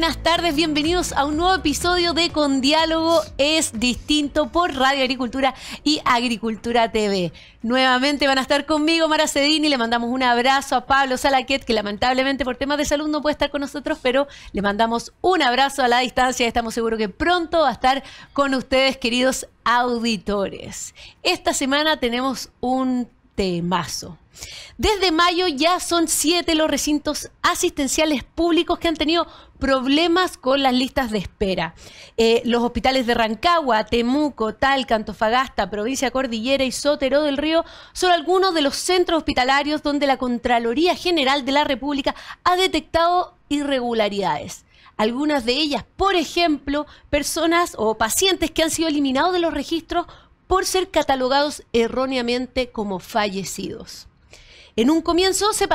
buenas tardes, bienvenidos a un nuevo episodio de Con Diálogo es Distinto por Radio Agricultura y Agricultura TV. Nuevamente van a estar conmigo Mara Cedini, le mandamos un abrazo a Pablo Salaquet, que lamentablemente por temas de salud no puede estar con nosotros, pero le mandamos un abrazo a la distancia, y estamos seguros que pronto va a estar con ustedes, queridos auditores. Esta semana tenemos un temazo. Desde mayo ya son siete los recintos asistenciales públicos que han tenido problemas con las listas de espera. Eh, los hospitales de Rancagua, Temuco, Talca, Cantofagasta, Provincia Cordillera y Sotero del Río son algunos de los centros hospitalarios donde la Contraloría General de la República ha detectado irregularidades. Algunas de ellas, por ejemplo, personas o pacientes que han sido eliminados de los registros por ser catalogados erróneamente como fallecidos. En un comienzo se,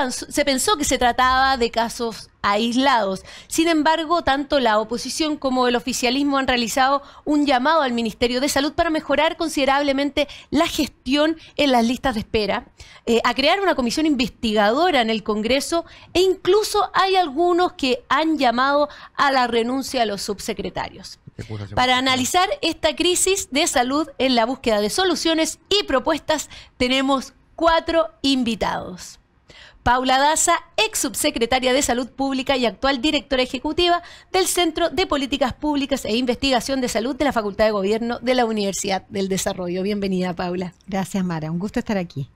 pensó que se trataba de casos aislados. Sin embargo, tanto la oposición como el oficialismo han realizado un llamado al Ministerio de Salud para mejorar considerablemente la gestión en las listas de espera, eh, a crear una comisión investigadora en el Congreso e incluso hay algunos que han llamado a la renuncia a los subsecretarios. Para analizar esta crisis de salud en la búsqueda de soluciones y propuestas, tenemos cuatro invitados. Paula Daza, ex subsecretaria de Salud Pública y actual directora ejecutiva del Centro de Políticas Públicas e Investigación de Salud de la Facultad de Gobierno de la Universidad del Desarrollo. Bienvenida, Paula. Gracias, Mara. Un gusto estar aquí.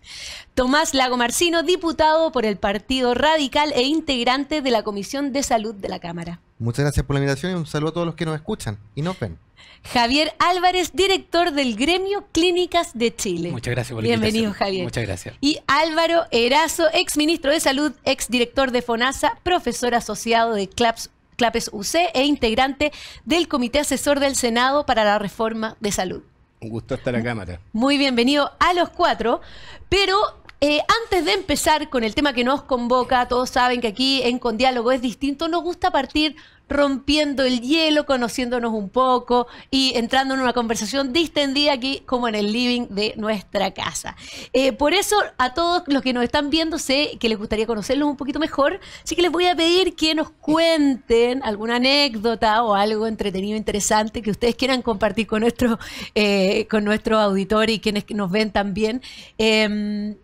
Tomás Lago Marcino, diputado por el Partido Radical e integrante de la Comisión de Salud de la Cámara. Muchas gracias por la invitación y un saludo a todos los que nos escuchan y nos ven. Javier Álvarez, director del Gremio Clínicas de Chile. Muchas gracias por Bienvenido, Javier. Muchas gracias. Y Álvaro Erazo, ex ministro de Salud, ex director de FONASA, profesor asociado de CLAPS Clapes UC e integrante del Comité Asesor del Senado para la Reforma de Salud. Un gusto estar la cámara. Muy bienvenido a los cuatro, pero eh, antes de empezar con el tema que nos convoca, todos saben que aquí en Con Diálogo es distinto, nos gusta partir rompiendo el hielo, conociéndonos un poco y entrando en una conversación distendida aquí como en el living de nuestra casa. Eh, por eso a todos los que nos están viendo sé que les gustaría conocerlos un poquito mejor, así que les voy a pedir que nos cuenten alguna anécdota o algo entretenido, interesante que ustedes quieran compartir con nuestro, eh, con nuestro auditor y quienes nos ven también. Em,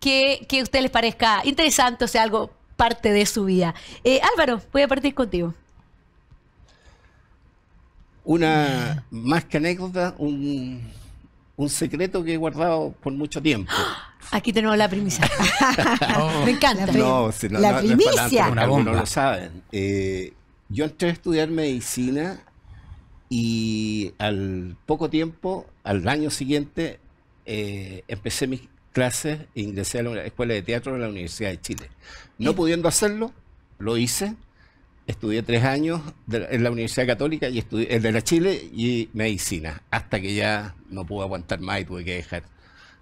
que, a usted les parezca interesante, o sea, algo parte de su vida. Eh, Álvaro, voy a partir contigo. Una, más que anécdota, un, secreto que he guardado por mucho tiempo. Aquí tenemos la primicia. Me encanta. La, primicia. No, lo saben. Eh, yo entré a estudiar medicina y al poco tiempo, al año siguiente, eh, empecé mi clases ingresé a la Escuela de Teatro de la Universidad de Chile. No pudiendo hacerlo, lo hice. Estudié tres años en la Universidad Católica y estudié, eh, de la Chile y medicina, hasta que ya no pude aguantar más y tuve que dejar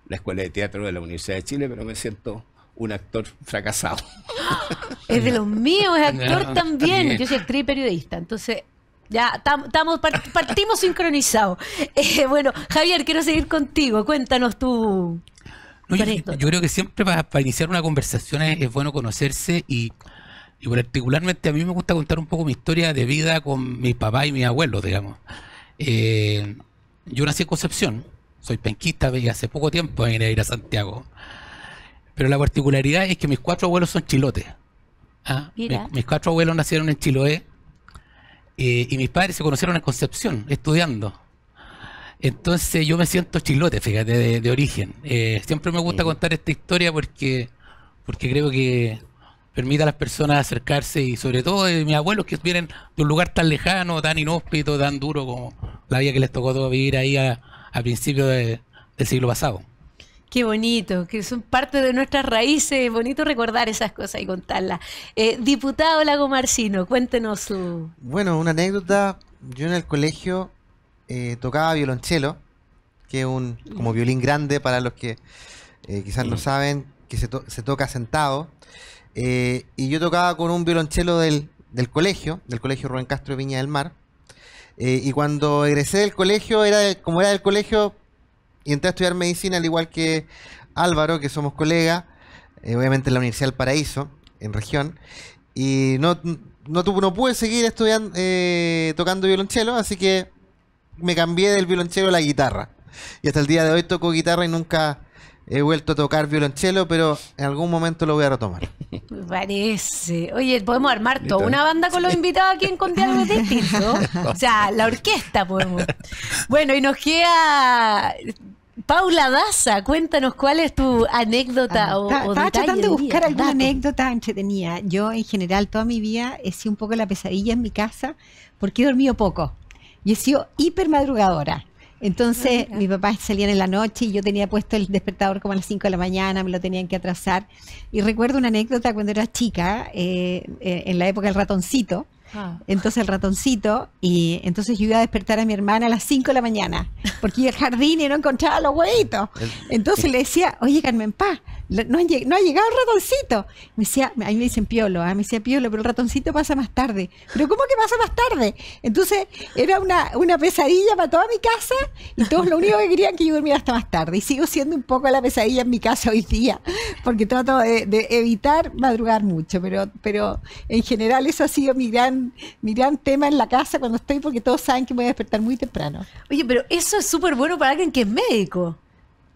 la Escuela de Teatro de la Universidad de Chile, pero me siento un actor fracasado. Es de los míos, es actor también. Yo soy actriz y periodista, entonces ya tam, partimos sincronizados. Eh, bueno, Javier, quiero seguir contigo. Cuéntanos tú yo, creo que siempre para, iniciar una conversación es, bueno conocerse y, particularmente a mí me gusta contar un poco mi historia de vida con mi papá y mis abuelos, digamos. Eh, yo nací en Concepción, soy penquista y hace poco tiempo a ir a Santiago. Pero la particularidad es que mis cuatro abuelos son chilotes. ¿ah? Mis, cuatro abuelos nacieron en Chiloé eh, y mis padres se conocieron en Concepción, estudiando. Entonces yo me siento chilote, fíjate, de, origen. Eh, siempre me gusta contar esta historia porque, porque creo que permite a las personas acercarse y sobre todo de eh, mis abuelos que vienen de un lugar tan lejano, tan inhóspito, tan duro como la vida que les tocó vivir ahí a, a principios del siglo pasado. Qué bonito, que son parte de nuestras raíces, bonito recordar esas cosas y contarlas. Eh, diputado Lago Marcino, cuéntenos su... Bueno, una anécdota, yo en el colegio eh, tocaba violonchelo, que es un como mm. violín grande para los que eh, quizás lo mm. saben, que se, toca sentado. Eh, y yo tocaba con un violonchelo del, colegio, del colegio Rubén Castro de Viña del Mar. y cuando egresé del colegio, era como era del colegio, y entré a estudiar medicina, al igual que Álvaro, que somos colegas, obviamente en la Universidad del Paraíso, en región. Y no, no, no pude seguir estudiando, tocando violonchelo, así que me cambié del violonchelo a la guitarra. Y hasta el día de hoy toco guitarra y nunca he vuelto a tocar violonchelo, pero en algún momento lo voy a retomar. Parece. Oye, podemos armar toda una banda con los invitados aquí en Conde algo O sea, la orquesta podemos. Bueno, y nos queda Paula Daza, cuéntanos cuál es tu anécdota ah, o, tratando de buscar alguna anécdota entretenida. Yo, en general, toda mi vida he sido un poco la pesadilla en mi casa porque he dormido poco y he sido hiper madrugadora. Entonces, ah, mis papás salían en la noche y yo tenía puesto el despertador como a las 5 de la mañana, me lo tenían que atrasar. Y recuerdo una anécdota cuando era chica, eh, eh, en la época del ratoncito. Ah. Entonces el ratoncito, y entonces yo iba a despertar a mi hermana a las 5 de la mañana, porque iba al jardín y no encontraba los huevitos. Entonces le decía, oye Carmen Paz, no, ha llegado el ratoncito. Me decía, ahí me dicen Piolo, ah, me decía Piolo, pero el ratoncito pasa más tarde. ¿Pero cómo que pasa más tarde? Entonces era una, una pesadilla para toda mi casa y todos lo único que querían que yo durmiera hasta más tarde. Y sigo siendo un poco la pesadilla en mi casa hoy día, porque trato de, evitar madrugar mucho, pero, pero en general eso ha sido mi gran, mi gran tema en la casa cuando estoy, porque todos saben que voy a despertar muy temprano. Oye, pero eso es súper bueno para alguien que es médico.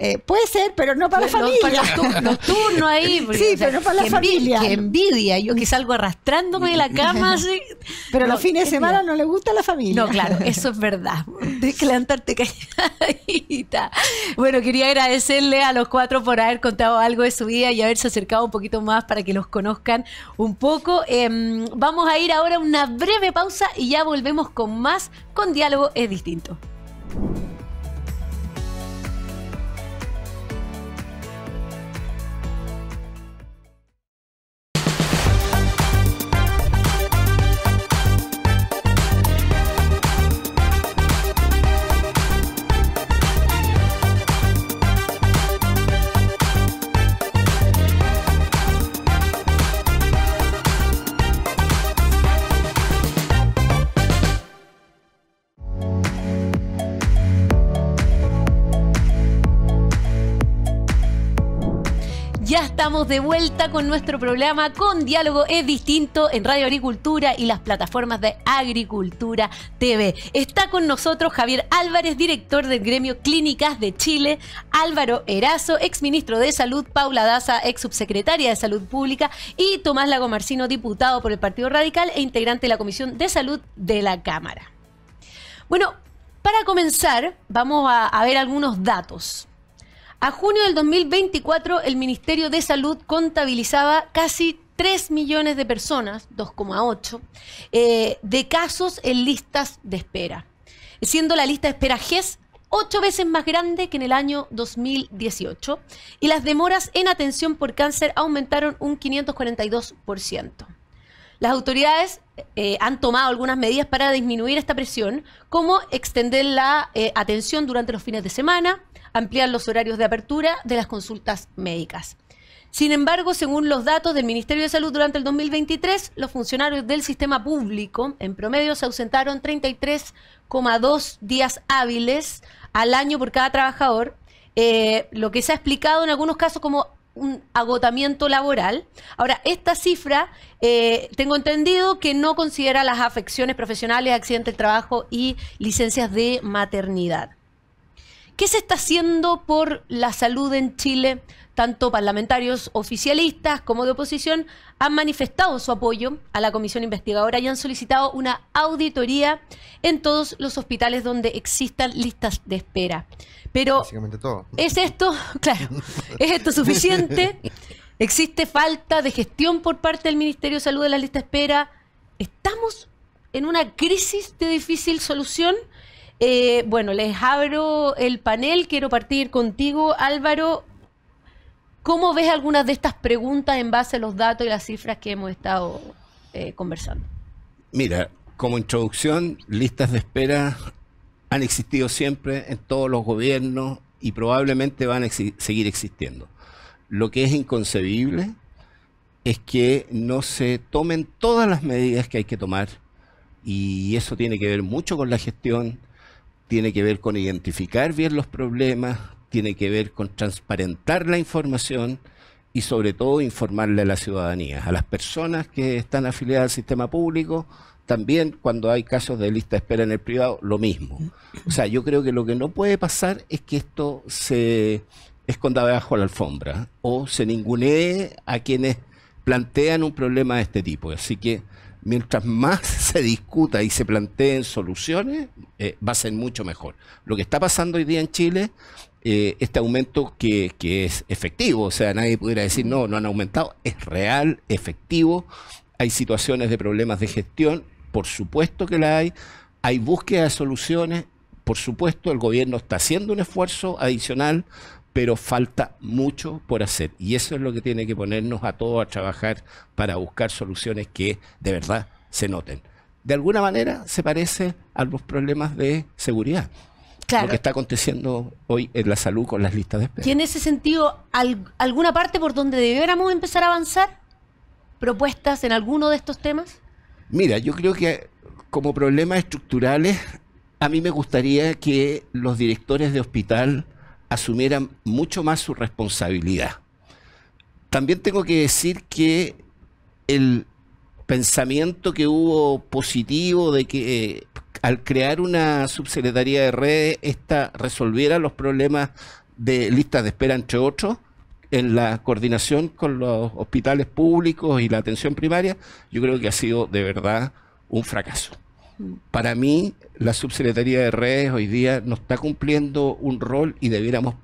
Eh, puede ser, pero no para la familia. Nocturno ahí. sí, pero no para la familia. Qué envidia. Yo que salgo arrastrándome de la cama Pero los fines de semana no le gusta la familia. No, claro, eso es verdad. Tienes que levantarte calladita. Bueno, quería agradecerle a los cuatro por haber contado algo de su vida y haberse acercado un poquito más para que los conozcan un poco. Em, vamos a ir ahora a una breve pausa y ya volvemos con más con Diálogo es Distinto. estamos de vuelta con nuestro programa Con Diálogo es Distinto en Radio Agricultura y las plataformas de Agricultura TV. Está con nosotros Javier Álvarez, director del gremio Clínicas de Chile, Álvaro Erazo, exministro de Salud, Paula Daza, ex subsecretaria de Salud Pública y Tomás Marcino, diputado por el Partido Radical e integrante de la Comisión de Salud de la Cámara. Bueno, para comenzar, vamos a ver algunos datos. A junio del 2024, el Ministerio de Salud contabilizaba casi 3 millones de personas, 2,8, eh, de casos en listas de espera, siendo la lista de espera GES ocho veces más grande que en el año 2018 y las demoras en atención por cáncer aumentaron un 542%. Las autoridades eh, han tomado algunas medidas para disminuir esta presión, como extender la eh, atención durante los fines de semana, ampliar los horarios de apertura de las consultas médicas. Sin embargo, según los datos del Ministerio de Salud durante el 2023, los funcionarios del sistema público en promedio se ausentaron 33,2 días hábiles al año por cada trabajador, eh, lo que se ha explicado en algunos casos como un agotamiento laboral. Ahora, esta cifra eh, tengo entendido que no considera las afecciones profesionales, accidentes de trabajo y licencias de maternidad. ¿Qué se está haciendo por la salud en Chile? Tanto parlamentarios oficialistas como de oposición han manifestado su apoyo a la comisión investigadora y han solicitado una auditoría en todos los hospitales donde existan listas de espera. Pero ¿es esto, claro, es esto suficiente? ¿Existe falta de gestión por parte del Ministerio de Salud de la lista de espera? ¿Estamos en una crisis de difícil solución? Eh, bueno, les abro el panel. Quiero partir contigo, Álvaro. ¿Cómo ves algunas de estas preguntas en base a los datos y las cifras que hemos estado eh, conversando? Mira, como introducción, listas de espera han existido siempre en todos los gobiernos y probablemente van a seguir existiendo. Lo que es inconcebible es que no se tomen todas las medidas que hay que tomar y eso tiene que ver mucho con la gestión, tiene que ver con identificar bien los problemas, tiene que ver con transparentar la información y sobre todo informarle a la ciudadanía, a las personas que están afiliadas al sistema público, también cuando hay casos de lista de espera en el privado, lo mismo. O sea, yo creo que lo que no puede pasar es que esto se esconda debajo de la alfombra o se ningunee a quienes plantean un problema de este tipo. Así que mientras más se discuta y se planteen soluciones, eh, va a ser mucho mejor. Lo que está pasando hoy día en Chile, eh, este aumento que, que, es efectivo, o sea, nadie pudiera decir, no, no han aumentado, es real, efectivo, hay situaciones de problemas de gestión, por supuesto que la hay, hay búsqueda de soluciones, por supuesto el gobierno está haciendo un esfuerzo adicional pero falta mucho por hacer. Y eso es lo que tiene que ponernos a todos a trabajar para buscar soluciones que de verdad se noten. De alguna manera se parece a los problemas de seguridad. Claro. Lo que está aconteciendo hoy en la salud con las listas de espera. ¿Y en ese sentido, alguna parte por donde debiéramos empezar a avanzar? ¿Propuestas en alguno de estos temas? Mira, yo creo que como problemas estructurales, a mí me gustaría que los directores de hospital asumieran mucho más su responsabilidad. También tengo que decir que el pensamiento que hubo positivo de que eh, al crear una subsecretaría de redes, esta resolviera los problemas de listas de espera, entre otros, en la coordinación con los hospitales públicos y la atención primaria, yo creo que ha sido de verdad un fracaso para mí la subsecretaría de redes hoy día no está cumpliendo un rol y debiéramos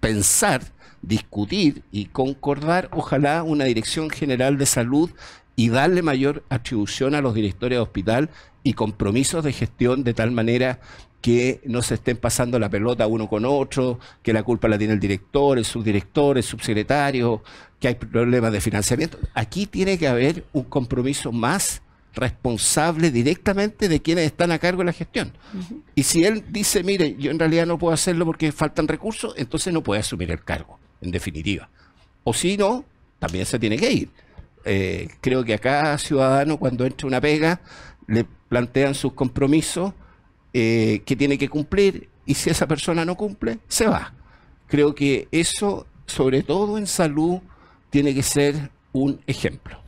pensar, discutir y concordar, ojalá, una dirección general de salud y darle mayor atribución a los directores de hospital y compromisos de gestión de tal manera que no se estén pasando la pelota uno con otro, que la culpa la tiene el director, el subdirector, el subsecretario, que hay problemas de financiamiento. Aquí tiene que haber un compromiso más responsable directamente de quienes están a cargo de la gestión. Y si él dice, mire, yo en realidad no puedo hacerlo porque faltan recursos, entonces no puede asumir el cargo, en definitiva. O si no, también se tiene que ir. Eh, creo que acá, cada ciudadano cuando entra una pega le plantean sus compromisos eh, que tiene que cumplir y si esa persona no cumple, se va. Creo que eso, sobre todo en salud, tiene que ser un ejemplo.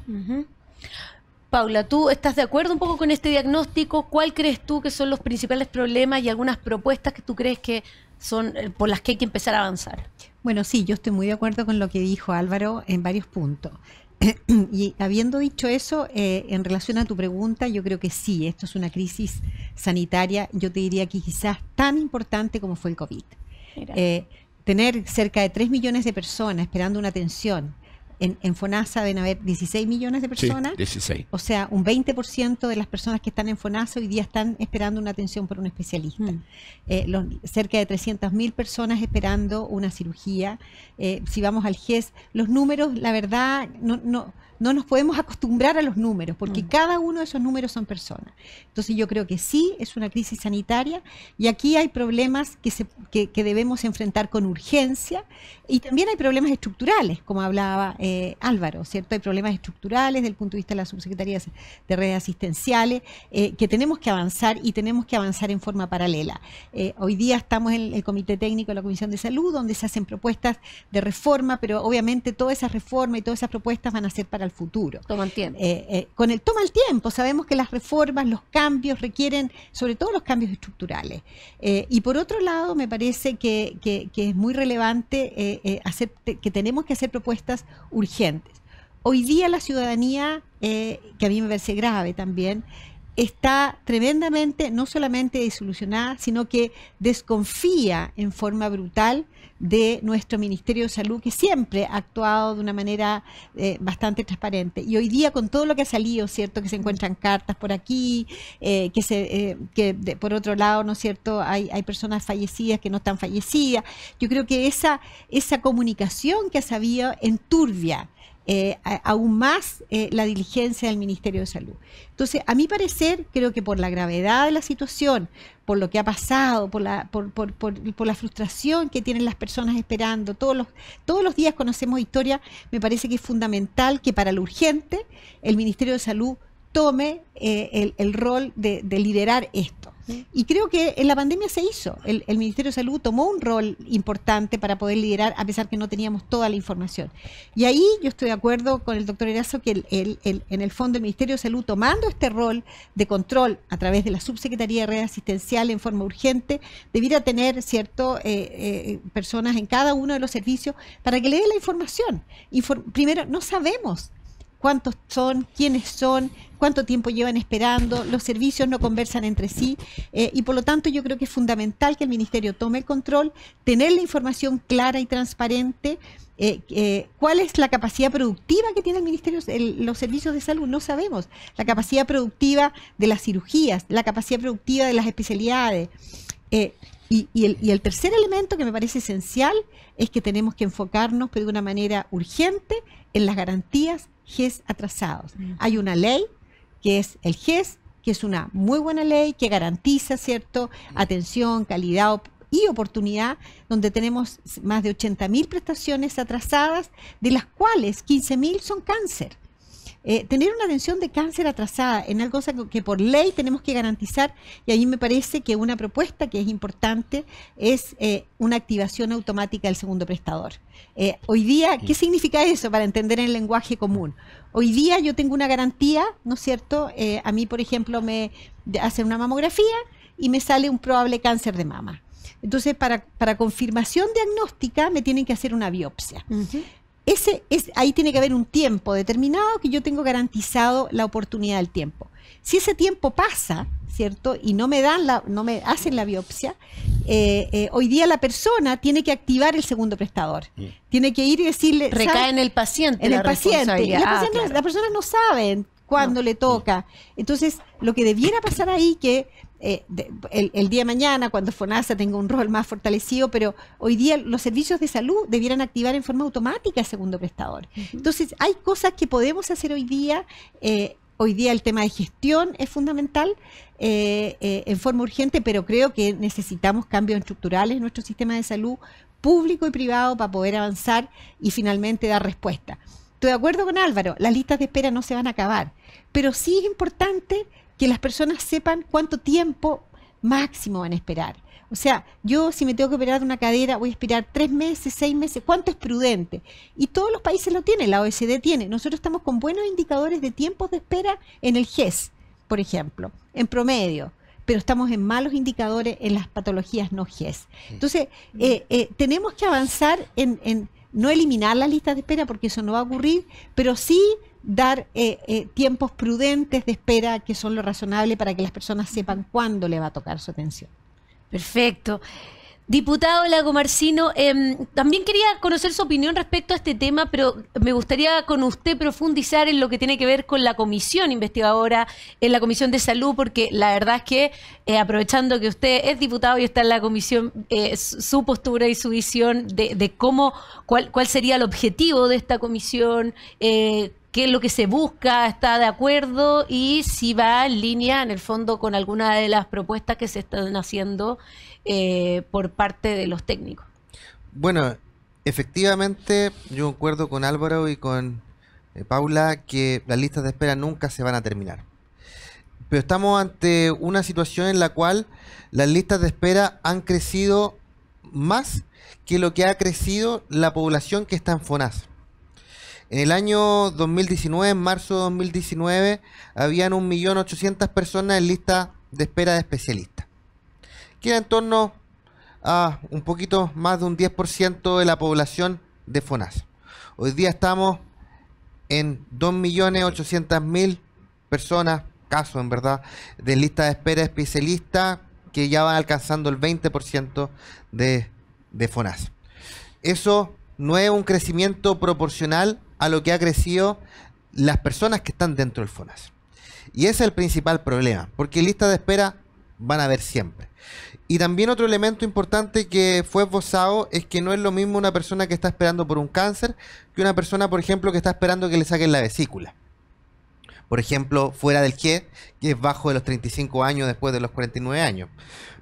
Paula, ¿tú estás de acuerdo un poco con este diagnóstico? ¿Cuál crees tú que son los principales problemas y algunas propuestas que tú crees que son eh, por las que hay que empezar a avanzar? Bueno, sí, yo estoy muy de acuerdo con lo que dijo Álvaro en varios puntos. y habiendo dicho eso, eh, en relación a tu pregunta, yo creo que sí, esto es una crisis sanitaria, yo te diría que quizás tan importante como fue el COVID. Eh, tener cerca de 3 millones de personas esperando una atención en, FONASA deben haber 16 millones de personas. O sea, un 20% de las personas que están en FONASA hoy día están esperando una atención por un especialista. Mm. Eh, cerca de 300.000 personas esperando una cirugía. Eh, si vamos al GES, los números, la verdad, no, no, nos podemos acostumbrar a los números, porque mm. cada uno de esos números son personas. Entonces yo creo que sí, es una crisis sanitaria y aquí hay problemas que, se, que debemos enfrentar con urgencia y también hay problemas estructurales, como hablaba eh, Álvaro, ¿cierto? Hay problemas estructurales desde el punto de vista de las subsecretarías de redes asistenciales eh, que tenemos que avanzar y tenemos que avanzar en forma paralela. Eh, hoy día estamos en el Comité Técnico de la Comisión de Salud, donde se hacen propuestas de reforma, pero obviamente todas esas reformas y todas esas propuestas van a ser para el futuro. Toma el tiempo. con el toma el tiempo, sabemos que las reformas, los cambios requieren, sobre todo los cambios estructurales. y por otro lado, me parece que es muy relevante eh, que tenemos que hacer propuestas urgentes. Hoy día la ciudadanía, eh, que a mí me parece grave también, está tremendamente no solamente disolucionada, sino que desconfía en forma brutal de nuestro Ministerio de Salud, que siempre ha actuado de una manera eh, bastante transparente. Y hoy día, con todo lo que ha salido, ¿cierto? Que se encuentran cartas por aquí, eh, que, se, eh, que por otro lado, ¿no es cierto? Hay, personas fallecidas que no están fallecidas. Yo creo que esa, esa comunicación que ha sabido enturbia eh, aún más eh, la diligencia del Ministerio de Salud. Entonces, a mi parecer, creo que por la gravedad de la situación, por lo que ha pasado, por la, por, la frustración que tienen las personas esperando, todos los, días conocemos historia, me parece que es fundamental que para lo urgente el Ministerio de Salud tome eh, el, rol de liderar esto. Y creo que en la pandemia se hizo. El, Ministerio de Salud tomó un rol importante para poder liderar, a pesar que no teníamos toda la información. Y ahí yo estoy de acuerdo con el doctor Erazo que el, en el fondo el Ministerio de Salud tomando este rol de control a través de la Subsecretaría de Red Asistencial en forma urgente, debiera tener cierto eh, eh, personas en cada uno de los servicios para que le dé la información. y primero, no sabemos cuántos son, quiénes son, cuánto tiempo llevan esperando, los servicios no conversan entre sí eh, y por lo tanto yo creo que es fundamental que el Ministerio tome el control, tener la información clara y transparente. Eh, eh, ¿Cuál es la capacidad productiva que tiene el Ministerio, los servicios de salud? No sabemos. La capacidad productiva de las cirugías, la capacidad productiva de las especialidades. Y, el, tercer elemento que me parece esencial es que tenemos que enfocarnos, pero de una manera urgente, en las garantías GES atrasados. Mm. Hay una ley que es el GES, que es una muy buena ley que garantiza, ¿cierto?, atención, calidad y oportunidad, donde tenemos más de 80.000 prestaciones atrasadas, de las cuales 15.000 son cáncer. Eh, tener una atención de cáncer atrasada en algo que por ley tenemos que garantizar y ahí me parece que una propuesta que es importante es eh, una activación automática del segundo prestador. Eh, hoy día, ¿qué significa eso para entender el lenguaje común? Hoy día yo tengo una garantía, ¿no es cierto? a mí, por ejemplo, me hacen una mamografía y me sale un probable cáncer de mama. Entonces, para, para confirmación diagnóstica me tienen que hacer una biopsia ese es, ahí tiene que haber un tiempo determinado que yo tengo garantizado la oportunidad del tiempo. Si ese tiempo pasa, ¿cierto? Y no me dan la, no me hacen la biopsia, eh, eh, hoy día la persona tiene que activar el segundo prestador. Mm. Tiene que ir y decirle. Recae en el paciente. En el paciente. la, las ah, personas no saben cuándo le toca. Mm. Entonces, lo que debiera pasar ahí que eh, el, día de mañana, cuando FONASA tenga un rol más fortalecido, pero hoy día los servicios de salud debieran activar en forma automática el segundo prestador. Entonces, hay cosas que podemos hacer hoy día. Eh, hoy día el tema de gestión es fundamental eh, en forma urgente, pero creo que necesitamos cambios estructurales en nuestro sistema de salud público y privado para poder avanzar y finalmente dar respuesta. Estoy de acuerdo con Álvaro, las listas de espera no se van a acabar, pero sí es importante que las personas sepan cuánto tiempo máximo van a esperar. O sea, yo si me tengo que operar una cadera, voy a esperar tres meses, seis meses, ¿cuánto es prudente? Y todos los países lo tienen, la OECD tiene. Nosotros estamos con buenos indicadores de tiempos de espera en el GES, por ejemplo, en promedio, pero estamos en malos indicadores en las patologías no GES. Entonces, eh, eh, tenemos que avanzar en, en no eliminar las listas de espera porque eso no va a ocurrir, pero sí dar eh, eh, tiempos prudentes de espera que son lo razonable para que las personas sepan cuándo le va a tocar su atención. Perfecto. Diputado Lago Marcino, em, también quería conocer su opinión respecto a este tema, pero me gustaría con usted profundizar en lo que tiene que ver con la comisión investigadora, en la comisión de salud, porque la verdad es que eh, aprovechando que usted es diputado y está en la comisión, su postura y su visión de, cómo, cuál, cuál sería el objetivo de esta comisión, qué es lo que se busca, está de acuerdo y si va en línea, en el fondo, con alguna de las propuestas que se están haciendo eh, por parte de los técnicos. Bueno, efectivamente, yo acuerdo con Álvaro y con eh, Paula que las listas de espera nunca se van a terminar. Pero estamos ante una situación en la cual las listas de espera han crecido más que lo que ha crecido la población que está en FONAS. En el año 2019, en marzo de 2019, habían 1.800.000 personas en lista de espera de especialistas, que era en torno a un poquito más de un 10% de la población de FONAS. Hoy día estamos en 2.800.000 personas, caso en verdad, de lista de espera de especialistas que ya van alcanzando el 20% de, de FONAS. Eso no es un crecimiento proporcional a lo que ha crecido las personas que están dentro del FONAS. Y ese es el principal problema, porque lista de espera van a haber siempre. Y también otro elemento importante que fue esbozado es que no es lo mismo una persona que está esperando por un cáncer que una persona, por ejemplo, que está esperando que le saquen la vesícula. Por ejemplo, fuera del GED, que es bajo de los 35 años después de los 49 años.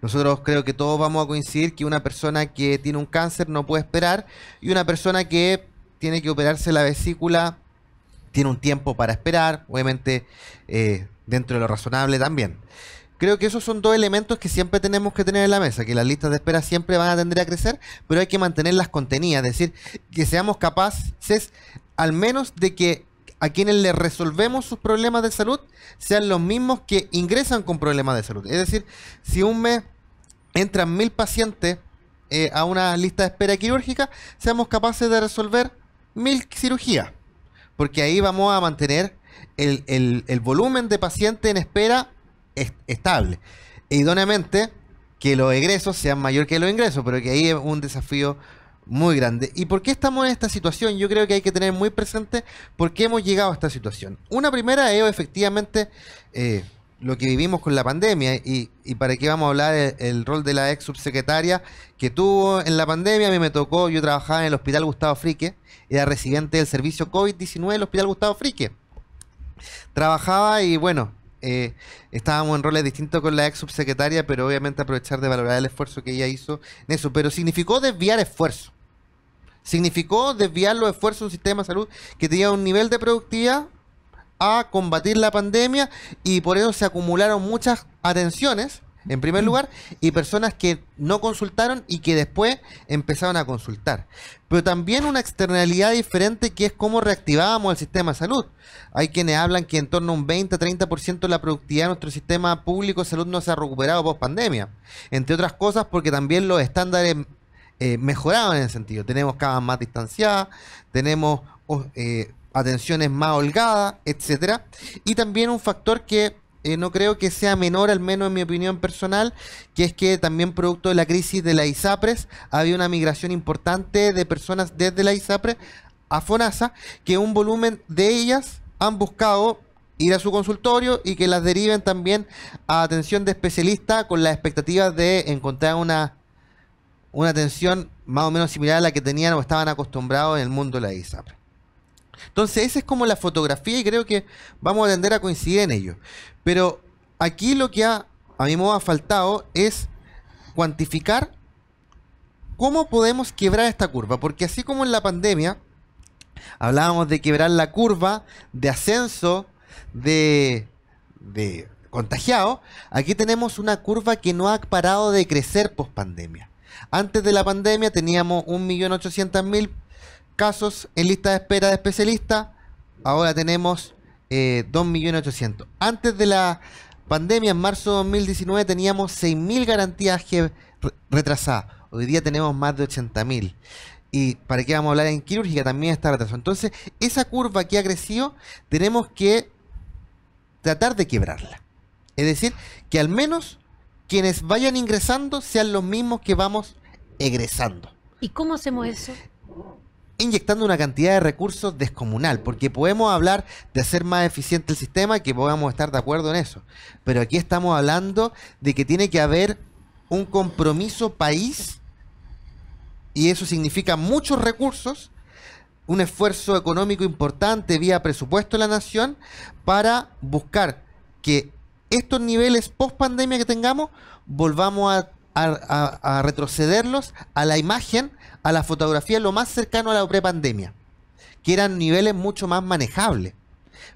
Nosotros creo que todos vamos a coincidir que una persona que tiene un cáncer no puede esperar y una persona que tiene que operarse la vesícula, tiene un tiempo para esperar, obviamente eh, dentro de lo razonable también. Creo que esos son dos elementos que siempre tenemos que tener en la mesa, que las listas de espera siempre van a tender a crecer, pero hay que mantenerlas contenidas, es decir, que seamos capaces al menos de que a quienes les resolvemos sus problemas de salud sean los mismos que ingresan con problemas de salud. Es decir, si un mes entran mil pacientes eh, a una lista de espera quirúrgica, seamos capaces de resolver mil cirugías, porque ahí vamos a mantener el, volumen de pacientes en espera estable. E idóneamente, que los egresos sean mayor que los ingresos, pero que ahí es un desafío muy grande. ¿Y por qué estamos en esta situación? Yo creo que hay que tener muy presente por qué hemos llegado a esta situación. Una primera es efectivamente eh, lo que vivimos con la pandemia y, para qué vamos a hablar el, rol de la ex subsecretaria que tuvo en la pandemia. A mí me tocó, yo trabajaba en el Hospital Gustavo Frique, era residente del servicio COVID-19 del Hospital Gustavo Frique. Trabajaba y bueno, eh, estábamos en roles distintos con la ex subsecretaria, pero obviamente aprovechar de valorar el esfuerzo que ella hizo en eso. Pero significó desviar esfuerzo. Significó desviar los esfuerzos de un sistema de salud que tenía un nivel de productividad a combatir la pandemia y por eso se acumularon muchas atenciones, en primer mm. lugar, y personas que no consultaron y que después empezaron a consultar. Pero también una externalidad diferente que es cómo reactivábamos el sistema de salud. Hay quienes hablan que en torno a un 20-30% de la productividad de nuestro sistema público de salud no se ha recuperado post pandemia. Entre otras cosas porque también los estándares eh, mejoraban en el sentido. Tenemos cada más distanciadas, tenemos... Eh, atenciones más holgadas, etcétera. Y también un factor que eh, no creo que sea menor, al menos en mi opinión personal, que es que también producto de la crisis de la ISAPRES había una migración importante de personas desde la ISAPRES a FONASA, que un volumen de ellas han buscado ir a su consultorio y que las deriven también a atención de especialista con la expectativa de encontrar una, una atención más o menos similar a la que tenían o estaban acostumbrados en el mundo de la ISAPRES. Entonces, esa es como la fotografía y creo que vamos a tender a coincidir en ello. Pero aquí lo que a mí me ha faltado es cuantificar cómo podemos quebrar esta curva, porque así como en la pandemia hablábamos de quebrar la curva de ascenso de, de contagiados, aquí tenemos una curva que no ha parado de crecer post pandemia. Antes de la pandemia teníamos 1.800.000 casos en lista de espera de especialistas, ahora tenemos eh, 2.800.000. Antes de la pandemia, en marzo de 2019, teníamos 6.000 garantías retrasadas. Hoy día tenemos más de 80.000. Y para qué vamos a hablar en quirúrgica, también está retrasado. Entonces, esa curva que ha crecido, tenemos que tratar de quebrarla. Es decir, que al menos quienes vayan ingresando sean los mismos que vamos egresando. ¿Y cómo hacemos eso? inyectando una cantidad de recursos descomunal, porque podemos hablar de hacer más eficiente el sistema y que podamos estar de acuerdo en eso. Pero aquí estamos hablando de que tiene que haber un compromiso país y eso significa muchos recursos, un esfuerzo económico importante vía presupuesto de la nación para buscar que estos niveles post pandemia que tengamos volvamos a a, retrocederlos a la imagen, a la fotografía, lo más cercano a la prepandemia, que eran niveles mucho más manejables.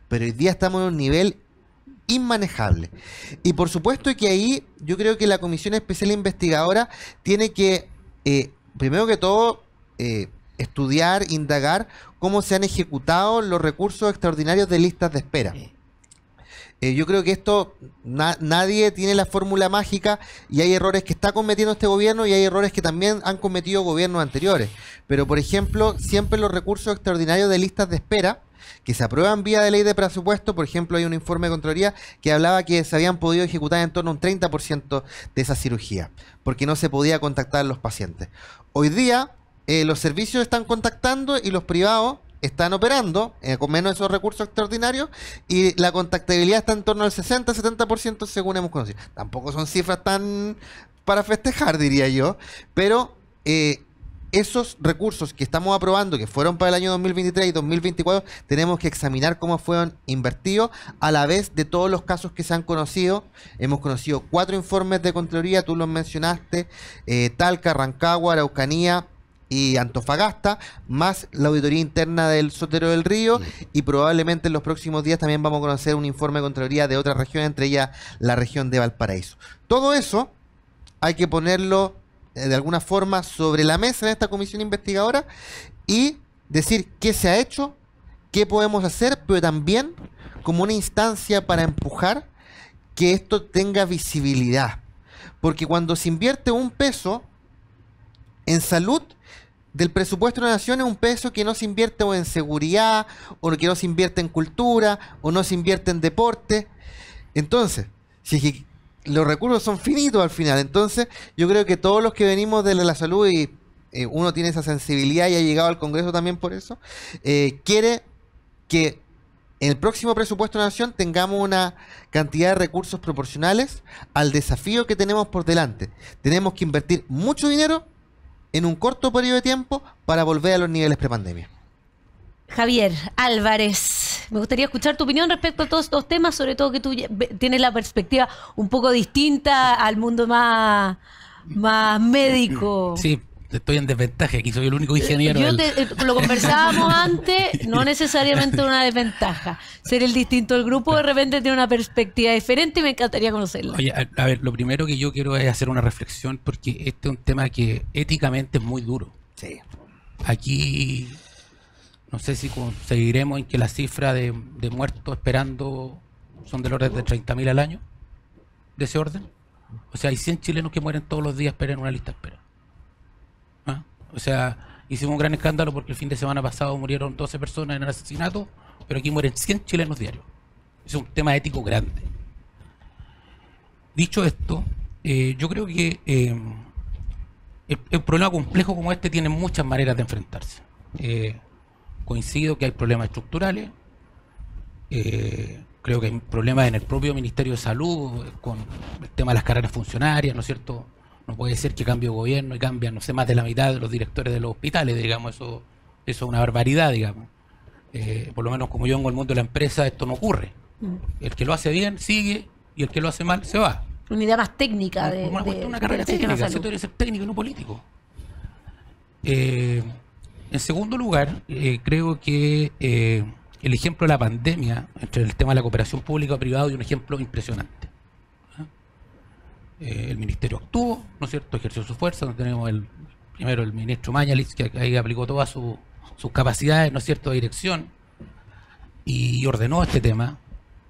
Pero hoy día estamos en un nivel inmanejable. Y por supuesto que ahí yo creo que la Comisión Especial Investigadora tiene que, eh, primero que todo, eh, estudiar, indagar cómo se han ejecutado los recursos extraordinarios de listas de espera. Eh, yo creo que esto nadie tiene la fórmula mágica y hay errores que está cometiendo este gobierno y hay errores que también han cometido gobiernos anteriores. Pero, por ejemplo, siempre los recursos extraordinarios de listas de espera que se aprueban vía de ley de presupuesto, por ejemplo, hay un informe de Contraloría que hablaba que se habían podido ejecutar en torno a un 30% de esa cirugía, porque no se podía contactar a los pacientes. Hoy día, eh, los servicios están contactando y los privados están operando eh, con menos esos recursos extraordinarios y la contactabilidad está en torno al 60-70% según hemos conocido. Tampoco son cifras tan para festejar, diría yo, pero eh, esos recursos que estamos aprobando, que fueron para el año 2023 y 2024, tenemos que examinar cómo fueron invertidos a la vez de todos los casos que se han conocido. Hemos conocido cuatro informes de Contraloría, tú los mencionaste, eh, Talca, Rancagua, Araucanía, y Antofagasta, más la auditoría interna del Sotero del Río y probablemente en los próximos días también vamos a conocer un informe de Contraloría de otra región, entre ellas la región de Valparaíso. Todo eso hay que ponerlo eh, de alguna forma sobre la mesa de esta comisión investigadora y decir qué se ha hecho, qué podemos hacer, pero también como una instancia para empujar que esto tenga visibilidad. Porque cuando se invierte un peso en salud, del presupuesto de la nación es un peso que no se invierte o en seguridad, o que no se invierte en cultura, o no se invierte en deporte. Entonces, si los recursos son finitos al final, entonces yo creo que todos los que venimos de la salud y eh, uno tiene esa sensibilidad y ha llegado al Congreso también por eso, eh, quiere que en el próximo presupuesto de la nación tengamos una cantidad de recursos proporcionales al desafío que tenemos por delante. Tenemos que invertir mucho dinero en un corto periodo de tiempo para volver a los niveles prepandemia. Javier Álvarez, me gustaría escuchar tu opinión respecto a todos estos temas, sobre todo que tú tienes la perspectiva un poco distinta al mundo más, más médico. Sí, estoy en desventaja, aquí soy el único ingeniero. Eh, lo conversábamos antes, no necesariamente una desventaja. Ser el distinto del grupo de repente tiene una perspectiva diferente y me encantaría conocerlo. Oye, a, ver, lo primero que yo quiero es hacer una reflexión porque este es un tema que éticamente es muy duro. Sí. Aquí no sé si conseguiremos en que la cifra de, muertos esperando son del orden de 30.000 al año, de ese orden. O sea, hay 100 chilenos que mueren todos los días, pero en una lista de espera. O sea, hicimos un gran escándalo porque el fin de semana pasado murieron 12 personas en el asesinato, pero aquí mueren 100 chilenos diarios. Es un tema ético grande. Dicho esto, eh, yo creo que eh, el, problema complejo como este tiene muchas maneras de enfrentarse. Eh, coincido que hay problemas estructurales, eh, creo que hay problemas en el propio Ministerio de Salud con el tema de las carreras funcionarias, ¿no es cierto? No puede ser que cambie gobierno y cambien, no sé, más de la mitad de los directores de los hospitales, digamos, eso, es una barbaridad, digamos. Eh, por lo menos como yo en el mundo de la empresa, esto no ocurre. Mm. El que lo hace bien sigue y el que lo hace mal se va. Una idea más técnica de. Una, una carrera técnica, ser técnico no político. Eh, en segundo lugar, eh, creo que el ejemplo de la pandemia, entre el tema de la cooperación pública-privada, es un ejemplo impresionante. Eh, el ministerio actuó, ¿no es cierto? Ejerció su fuerza, no tenemos el primero el ministro Mañaliz, que ahí aplicó todas su, sus capacidades, ¿no es cierto?, de dirección, y ordenó este tema.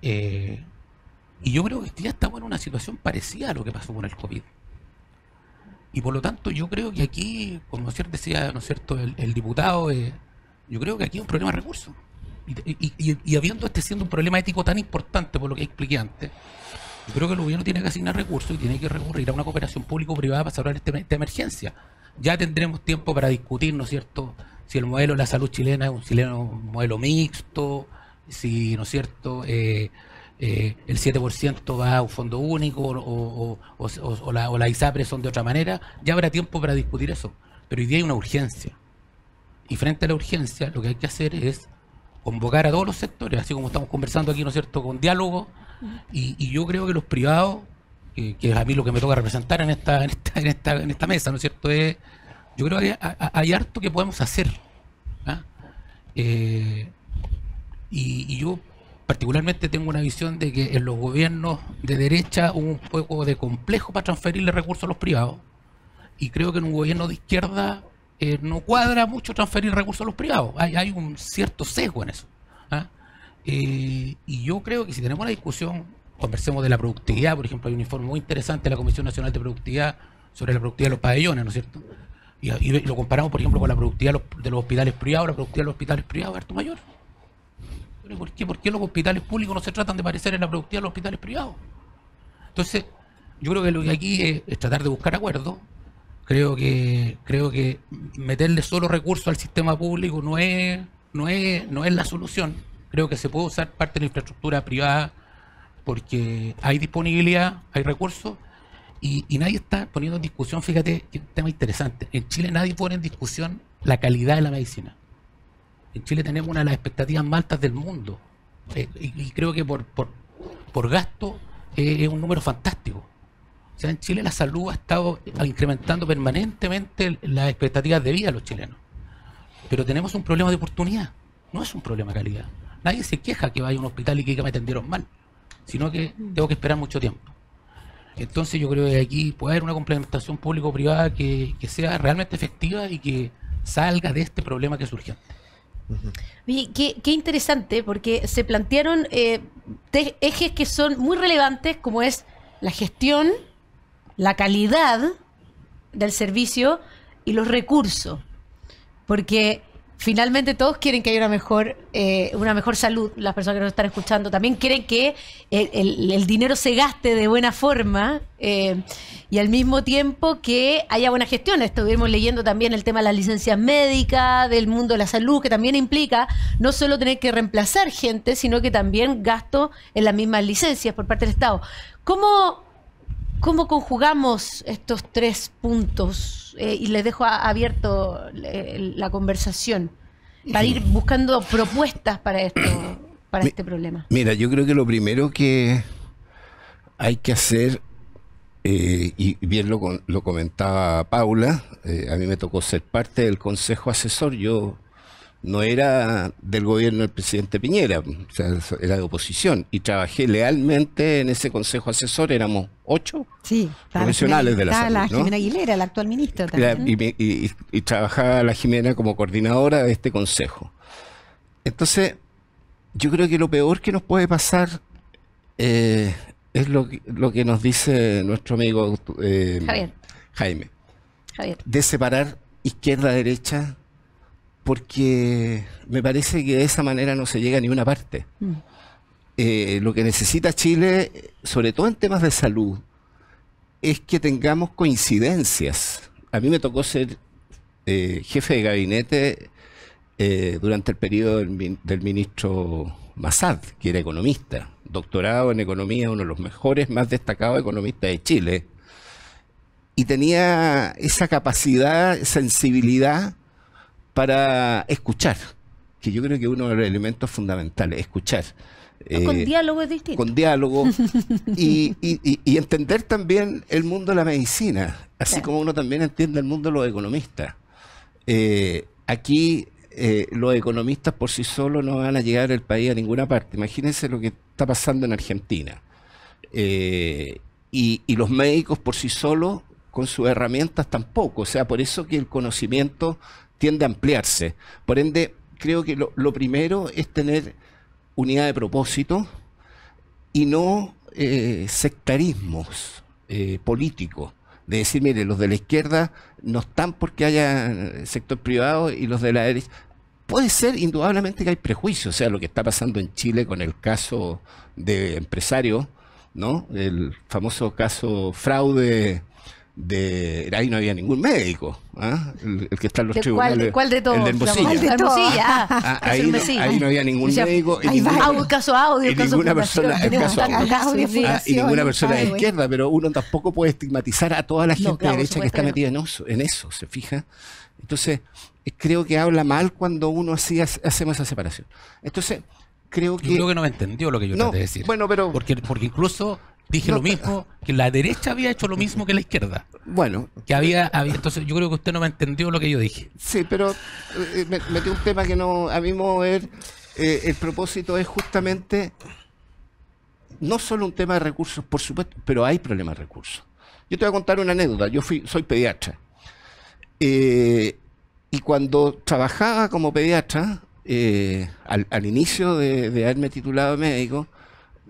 Eh, y yo creo que ya estamos en una situación parecida a lo que pasó con el COVID. Y por lo tanto, yo creo que aquí, como decía ¿no es cierto? El, diputado, eh, yo creo que aquí hay un problema de recursos. y, habiendo este siendo un problema ético tan importante, por lo que expliqué antes, yo creo que el gobierno tiene que asignar recursos y tiene que recurrir a una cooperación público-privada para salvar este, esta emergencia. Ya tendremos tiempo para discutir, ¿no es cierto?, si el modelo de la salud chilena es un, chileno, modelo mixto, si, ¿no es cierto?, eh, eh, el 7% va a un fondo único o, o, o, la, o, la, ISAPRE son de otra manera, ya habrá tiempo para discutir eso. Pero hoy día hay una urgencia. Y frente a la urgencia, lo que hay que hacer es convocar a todos los sectores, así como estamos conversando aquí, ¿no es cierto?, con diálogo, y, yo creo que los privados, que es a mí lo que me toca representar en esta, en esta, en esta, mesa, ¿no es cierto? Es, yo creo que hay, harto que podemos hacer. ¿ah? Eh, y, yo particularmente tengo una visión de que en los gobiernos de derecha hubo un poco de complejo para transferirle recursos a los privados. Y creo que en un gobierno de izquierda eh, no cuadra mucho transferir recursos a los privados. Hay, hay un cierto sesgo en eso. Eh, y yo creo que si tenemos la discusión, conversemos de la productividad, por ejemplo, hay un informe muy interesante de la Comisión Nacional de Productividad sobre la productividad de los pabellones, ¿no es cierto? Y, lo comparamos, por ejemplo, con la productividad de los hospitales privados, la productividad de los hospitales privados, harto mayor. por qué? ¿Por los hospitales públicos no se tratan de parecer en la productividad de los hospitales privados? Entonces, yo creo que lo que aquí es, tratar de buscar acuerdos. Creo que, creo que meterle solo recursos al sistema público no es, no es, no es la solución Creo que se puede usar parte de la infraestructura privada porque hay disponibilidad, hay recursos y, nadie está poniendo en discusión, fíjate, que un tema interesante. En Chile nadie pone en discusión la calidad de la medicina. En Chile tenemos una de las expectativas más altas del mundo. Eh, y, creo que por, gasto eh, es un número fantástico. O sea, en Chile la salud ha estado incrementando permanentemente las expectativas de vida de los chilenos. Pero tenemos un problema de oportunidad, no es un problema de calidad nadie se queja que vaya a un hospital y que me atendieron mal, sino que mm. tengo que esperar mucho tiempo. Entonces yo creo que aquí puede haber una complementación público-privada que, sea realmente efectiva y que salga de este problema que es urgente. qué, interesante, porque se plantearon eh, ejes que son muy relevantes, como es la gestión, la calidad del servicio y los recursos. Porque finalmente todos quieren que haya una mejor, eh, una mejor salud, las personas que nos están escuchando, también quieren que el, dinero se gaste de buena forma eh, y al mismo tiempo que haya buena gestión. Estuvimos leyendo también el tema de las licencias médicas, del mundo de la salud, que también implica no solo tener que reemplazar gente, sino que también gasto en las mismas licencias por parte del Estado. ¿Cómo, ¿Cómo conjugamos estos tres puntos? Eh, y les dejo abierto eh, la conversación para ir buscando propuestas para esto, para este problema. Mira, yo creo que lo primero que hay que hacer, eh, y bien lo, lo comentaba Paula, a mí me tocó ser parte del consejo asesor, yo no era del gobierno del presidente Piñera, o era de oposición. Y trabajé lealmente en ese consejo asesor, éramos ocho sí, profesionales de la salud. la Jimena Aguilera, la actual ministra también. y, trabajaba la Jimena como coordinadora de este consejo. Entonces, yo creo que lo peor que nos puede pasar eh, es lo, que nos dice nuestro amigo eh, Jaime. De separar izquierda-derecha porque me parece que de esa manera no se llega a ninguna parte. Mm. Eh, lo que necesita Chile, sobre todo en temas de salud, es que tengamos coincidencias. A mí me tocó ser eh, jefe de gabinete eh, durante el periodo del, del, ministro Massad, que era economista, doctorado en economía, uno de los mejores, más destacados economistas de Chile. Y tenía esa capacidad, sensibilidad para escuchar, que yo creo que uno de los elementos fundamentales, escuchar. con eh, diálogo es distinto. Con diálogo y, entender también el mundo de la medicina, así como uno también entiende el mundo de los economistas. Eh, aquí eh, los economistas por sí solos no van a llegar al país a ninguna parte. Imagínense lo que está pasando en Argentina. y los médicos por sí solos con sus herramientas tampoco. O sea, por eso que el conocimiento tiende a ampliarse. Por ende, creo que lo, primero es tener unidad de propósito y no eh, sectarismos eh, políticos. De decir, mire, los de la izquierda no están porque haya eh, sector privado y los de la derecha. Puede ser indudablemente que hay prejuicios, o sea, lo que está pasando en Chile con el caso de empresario, ¿no? El famoso caso fraude de ahí no había ningún médico ¿ah? el, que está en los tribunales cuál, de, el de Hermosilla, ahí, no, había ningún médico y, ninguna, audio, caso audio, persona el caso y ninguna persona de izquierda pero uno tampoco puede estigmatizar a toda la gente de derecha que está metida en eso, en eso se fija entonces eh, creo que habla mal cuando uno así hace, hacemos esa separación entonces creo que yo creo que no me entendió lo que yo no, traté de decir bueno pero porque incluso dije lo mismo, que la derecha había hecho lo mismo que la izquierda. Bueno. Que había, había entonces yo creo que usted no me entendió lo que yo dije. Sí, pero eh, metí un tema que no, a mi me ver, eh, el propósito es justamente no solo un tema de recursos, por supuesto, pero hay problemas de recursos. Yo te voy a contar una anécdota, yo fui, soy pediatra. Eh, y cuando trabajaba como pediatra, al, al, inicio de, de haberme titulado médico,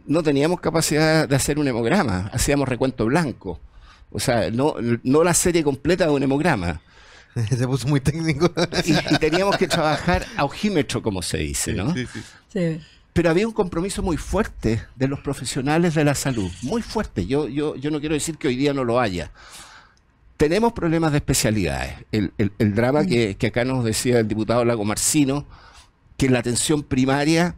no teníamos capacidad de hacer un hemograma, hacíamos recuento blanco. O sea, no, no la serie completa de un hemograma. se puso muy técnico. y, teníamos que trabajar a ojímetro, como se dice, ¿no? Sí, sí, sí. Pero había un compromiso muy fuerte de los profesionales de la salud, muy fuerte. Yo, yo, yo no quiero decir que hoy día no lo haya. Tenemos problemas de especialidades. El, drama que, que, acá nos decía el diputado Lago Marcino, que la atención primaria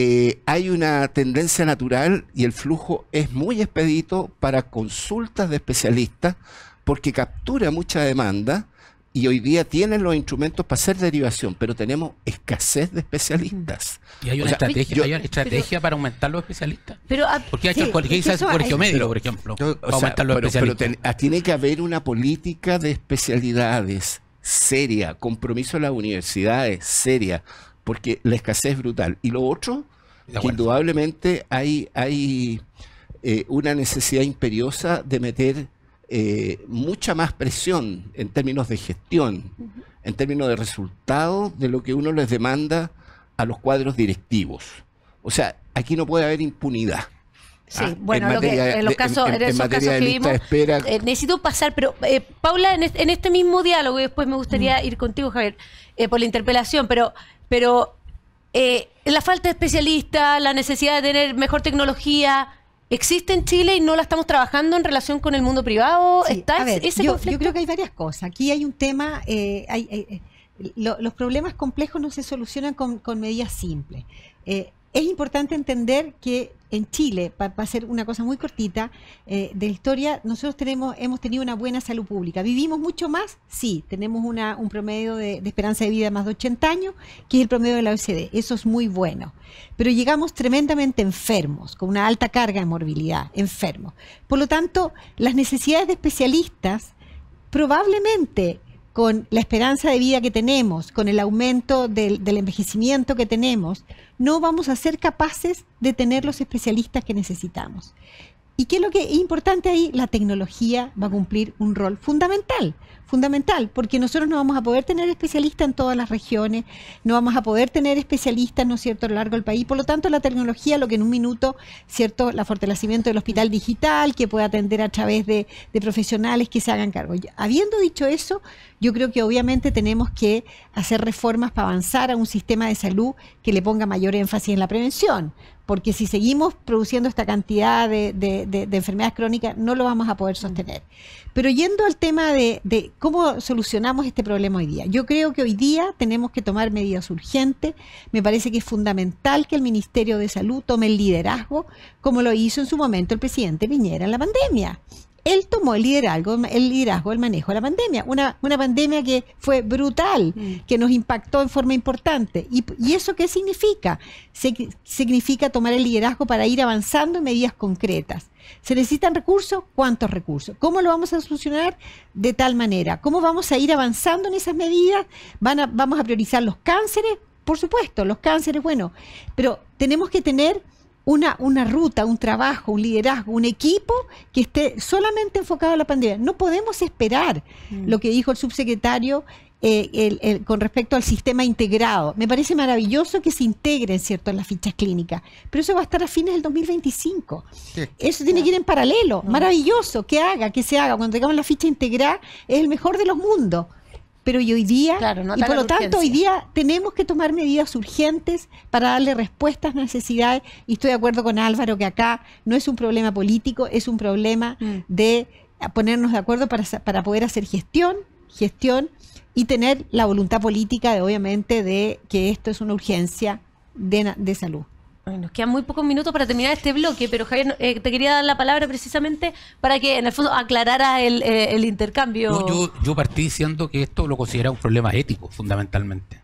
eh, hay una tendencia natural y el flujo es muy expedito para consultas de especialistas porque captura mucha demanda y hoy día tienen los instrumentos para hacer derivación, pero tenemos escasez de especialistas. Y hay una estrategia, para aumentar los especialistas. ¿Por porque ¿qué hay colegio médico, por ejemplo? para aumentar los especialistas. Pero ah, tiene que haber una política de especialidades seria, compromiso de las universidades seria, porque la escasez es brutal. Y lo otro, que indudablemente hay, hay eh, una necesidad imperiosa de meter eh, mucha más presión en términos de gestión, en términos de resultados de lo que uno les demanda a los cuadros directivos. O sea, aquí no puede haber impunidad. Sí, ah, bueno, en, lo en necesito pasar, pero eh, Paula, en, este mismo diálogo, y después me gustaría mm. ir contigo, Javier, eh, por la interpelación, pero, eh, la falta de especialistas, la necesidad de tener mejor tecnología, ¿existe en Chile y no la estamos trabajando en relación con el mundo privado? yo, creo que hay varias cosas. Aquí hay un tema, hay, los problemas complejos no se solucionan con medidas simples. es importante entender que en Chile, para hacer una cosa muy cortita eh, de de historia, nosotros hemos tenido una buena salud pública. ¿Vivimos mucho más? Sí, tenemos un promedio de, esperanza de vida más de 80 años, que es el promedio de la OECD. Eso es muy bueno. Pero llegamos tremendamente enfermos, con una alta carga de morbilidad, enfermos. Por lo tanto, las necesidades de especialistas probablemente con la esperanza de vida que tenemos, con el aumento del, envejecimiento que tenemos, no vamos a ser capaces de tener los especialistas que necesitamos. ¿Y qué es lo que es importante ahí? La tecnología va a cumplir un rol fundamental, fundamental, porque nosotros no vamos a poder tener especialistas en todas las regiones, no vamos a poder tener especialistas, ¿no es cierto?, a lo largo del país. Por lo tanto, la tecnología, lo que en un minuto, ¿cierto?, la fortalecimiento del hospital digital, que puede atender a través de, de profesionales que se hagan cargo. Habiendo dicho eso, yo creo que obviamente tenemos que hacer reformas para avanzar a un sistema de salud que le ponga mayor énfasis en la prevención, porque si seguimos produciendo esta cantidad de, enfermedades crónicas, no lo vamos a poder mm. sostener. Pero yendo al tema de, cómo solucionamos este problema hoy día, yo creo que hoy día tenemos que tomar medidas urgentes. Me parece que es fundamental que el Ministerio de Salud tome el liderazgo, como lo hizo en su momento el presidente Piñera en la pandemia él tomó el liderazgo, el liderazgo, manejo de la pandemia, una, pandemia que fue brutal, mm. que nos impactó en forma importante. ¿Y, eso qué significa? significa tomar el liderazgo para ir avanzando en medidas concretas. ¿Se necesitan recursos? ¿Cuántos recursos? ¿Cómo lo vamos a solucionar? De tal manera. ¿Cómo vamos a ir avanzando en esas medidas? ¿Vamos a priorizar los cánceres? Por supuesto, los cánceres, bueno, pero tenemos que tener una, una ruta, un trabajo, un liderazgo, un equipo que esté solamente enfocado a la pandemia. No podemos esperar mm. lo que dijo el subsecretario eh, con respecto al sistema integrado. Me parece maravilloso que se integren, ¿cierto?, en las fichas clínicas, pero eso va a estar a fines del 2025. Eso tiene que ir en paralelo. Mm. Maravilloso que haga, que se haga. Cuando tengamos la ficha integrada, es el mejor de los mundos pero hoy día, y por lo tanto hoy día tenemos que tomar medidas urgentes para darle respuestas a necesidades, y estoy de acuerdo con Álvaro que acá no es un problema político, es un problema mm. de ponernos de acuerdo para, para poder hacer gestión, gestión y tener la voluntad política de obviamente de que esto es una urgencia de, de salud nos quedan muy pocos minutos para terminar este bloque, pero Javier, eh, te quería dar la palabra precisamente para que en el fondo aclarara eh, el, intercambio. yo, partí diciendo que esto lo considera un problema ético, fundamentalmente.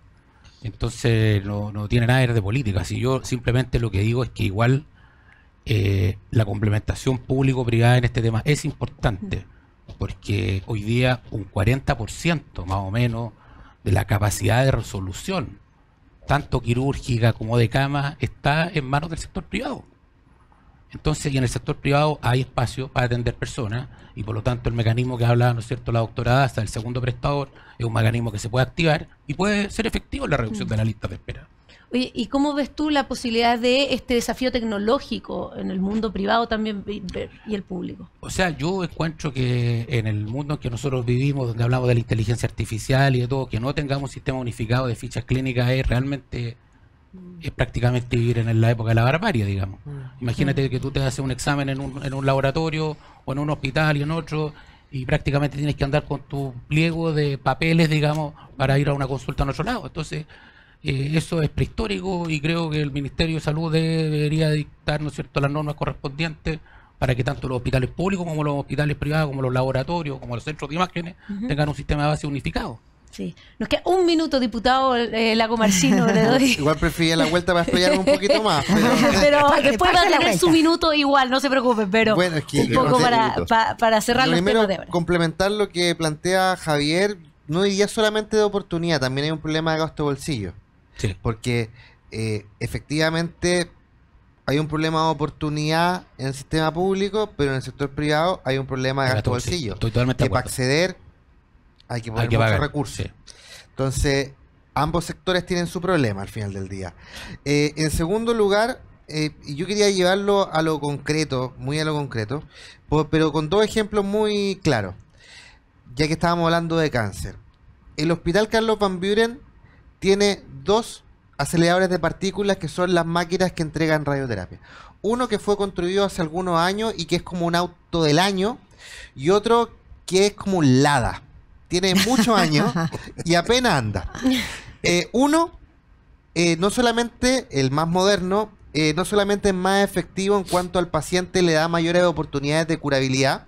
Entonces no, tiene nada de política. Si yo simplemente lo que digo es que igual eh, la complementación público-privada en este tema es importante, porque hoy día un 40% más o menos de la capacidad de resolución tanto quirúrgica como de cama, está en manos del sector privado. Entonces, y en el sector privado hay espacio para atender personas y por lo tanto el mecanismo que hablaba, ¿no es cierto?, la doctora hasta el segundo prestador, es un mecanismo que se puede activar y puede ser efectivo en la reducción mm. de la lista de espera. ¿y cómo ves tú la posibilidad de este desafío tecnológico en el mundo privado también y el público? O sea, yo encuentro que en el mundo en que nosotros vivimos, donde hablamos de la inteligencia artificial y de todo, que no tengamos un sistema unificado de fichas clínicas es realmente es prácticamente vivir en la época de la barbarie, digamos. Mm. Imagínate mm. que tú te haces un examen en un, en un laboratorio o en un hospital y en otro, y prácticamente tienes que andar con tu pliego de papeles, digamos, para ir a una consulta en otro lado. Entonces, eh, eso es prehistórico y creo que el Ministerio de Salud debería dictar ¿no es cierto? las normas correspondientes para que tanto los hospitales públicos como los hospitales privados, como los laboratorios, como los centros de imágenes, tengan un sistema de base unificado. Sí. Nos queda un minuto, diputado eh, igual prefiría la vuelta para estudiar un poquito más. Pero, después va a tener su minuto igual, no se preocupe, pero un poco para, cerrar los temas de Complementar lo que plantea Javier, no diría solamente de oportunidad, también hay un problema de gasto bolsillo. Porque eh, efectivamente hay un problema de oportunidad en el sistema público, pero en el sector privado hay un problema de gasto bolsillo. Totalmente. que para acceder hay que poner muchos recursos. Entonces, ambos sectores tienen su problema al final del día. Eh, en segundo lugar, eh, yo quería llevarlo a lo concreto, muy a lo concreto, pero con dos ejemplos muy claros, ya que estábamos hablando de cáncer. El hospital Carlos Van Buren tiene dos aceleradores de partículas que son las máquinas que entregan radioterapia. Uno que fue construido hace algunos años y que es como un auto del año, y otro que es como un Lada. Tiene muchos años y apenas anda. Eh, uno, eh, no solamente el más moderno, eh, no solamente es más efectivo en cuanto al paciente le da mayores oportunidades de curabilidad,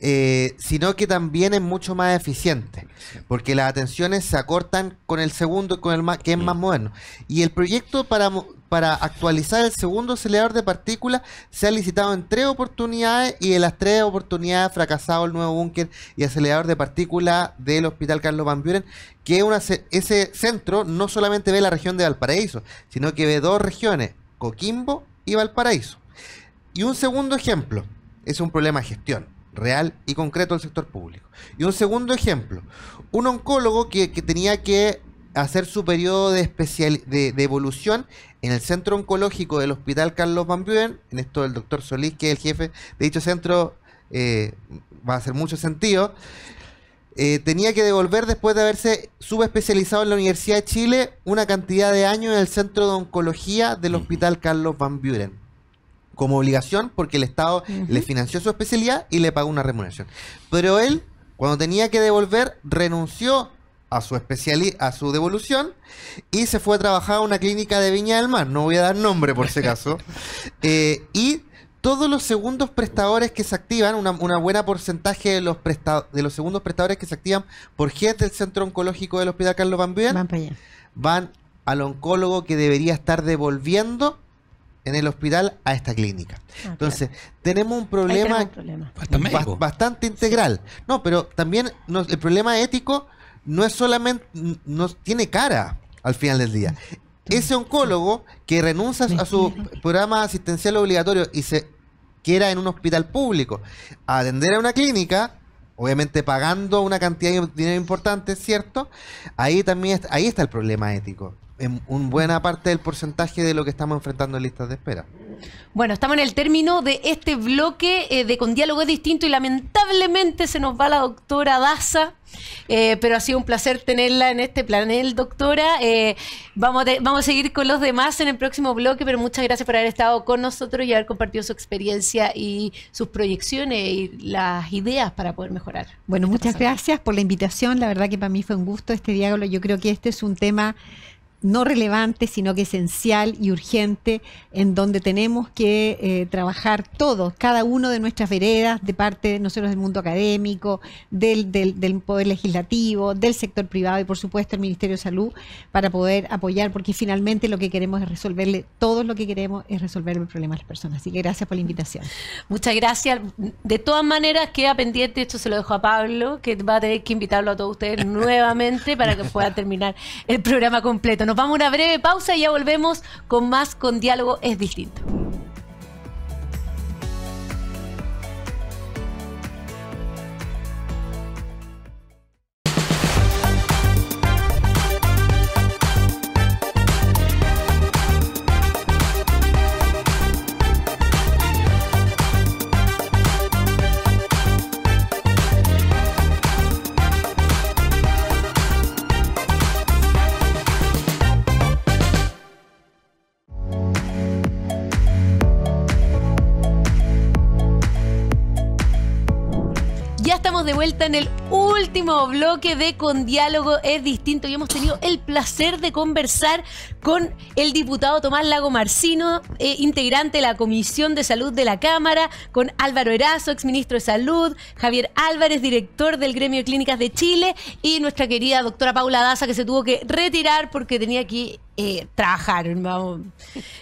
eh, sino que también es mucho más eficiente, porque las atenciones se acortan con el segundo, con el que es más mm. moderno. Y el proyecto para, para actualizar el segundo acelerador de partículas se ha licitado en tres oportunidades y de las tres oportunidades ha fracasado el nuevo búnker y acelerador de partículas del Hospital Carlos Van Buren, que ese centro no solamente ve la región de Valparaíso, sino que ve dos regiones, Coquimbo y Valparaíso. Y un segundo ejemplo, es un problema de gestión real y concreto del sector público. Y un segundo ejemplo, un oncólogo que, tenía que hacer su periodo de, especial, de, evolución en el centro oncológico del Hospital Carlos Van Buren, en esto el doctor Solís, que es el jefe de dicho centro, eh, va a hacer mucho sentido, eh, tenía que devolver después de haberse subespecializado en la Universidad de Chile una cantidad de años en el centro de oncología del Hospital Carlos Van Buren como obligación porque el Estado le financió su especialidad y le pagó una remuneración. Pero él, cuando tenía que devolver, renunció a su a su devolución y se fue a trabajar a una clínica de Viña del Mar, no voy a dar nombre por si caso eh, y todos los segundos prestadores que se activan, una, buena porcentaje de los, de los segundos prestadores que se activan por jefe del Centro Oncológico del Hospital Carlos Van Buren, van al oncólogo que debería estar devolviendo en el hospital a esta clínica. Ah, Entonces, tenemos un problema, bastante integral. No, pero también el problema ético no es solamente, no tiene cara al final del día. Ese oncólogo que renuncia a su programa asistencial obligatorio y se quiera en un hospital público a atender a una clínica, obviamente pagando una cantidad de dinero importante, ¿cierto? Ahí también ahí está el problema ético en buena parte del porcentaje de lo que estamos enfrentando en listas de espera. Bueno, estamos en el término de este bloque eh, de Con Diálogo Distinto y lamentablemente se nos va la doctora Daza, eh, pero ha sido un placer tenerla en este planel, doctora. Eh, vamos, a vamos a seguir con los demás en el próximo bloque, pero muchas gracias por haber estado con nosotros y haber compartido su experiencia y sus proyecciones y las ideas para poder mejorar. Bueno, muchas gracias por la invitación. La verdad que para mí fue un gusto este diálogo. Yo creo que este es un tema no relevante, sino que esencial y urgente, en donde tenemos que eh, trabajar todos, cada uno de nuestras veredas, de parte nosotros del mundo académico, del, poder legislativo, del sector privado y por supuesto el Ministerio de Salud, para poder apoyar, porque finalmente lo que queremos es resolverle, todo lo que queremos es resolver el problema de las personas. Así que gracias por la invitación. Muchas gracias. De todas maneras, queda pendiente, esto se lo dejo a Pablo, que va a tener que invitarlo a todos ustedes nuevamente para que pueda terminar el programa completo. Nos vamos a una breve pausa y ya volvemos con más con Diálogo es Distinto. de vuelta en el último bloque de Con Diálogo es Distinto y hemos tenido el placer de conversar con el diputado Tomás Lago Marcino, eh, integrante de la Comisión de Salud de la Cámara, con Álvaro Erazo, exministro de Salud, Javier Álvarez, director del Gremio Clínicas de Chile y nuestra querida doctora Paula Daza que se tuvo que retirar porque tenía que eh, trabajar, vamos,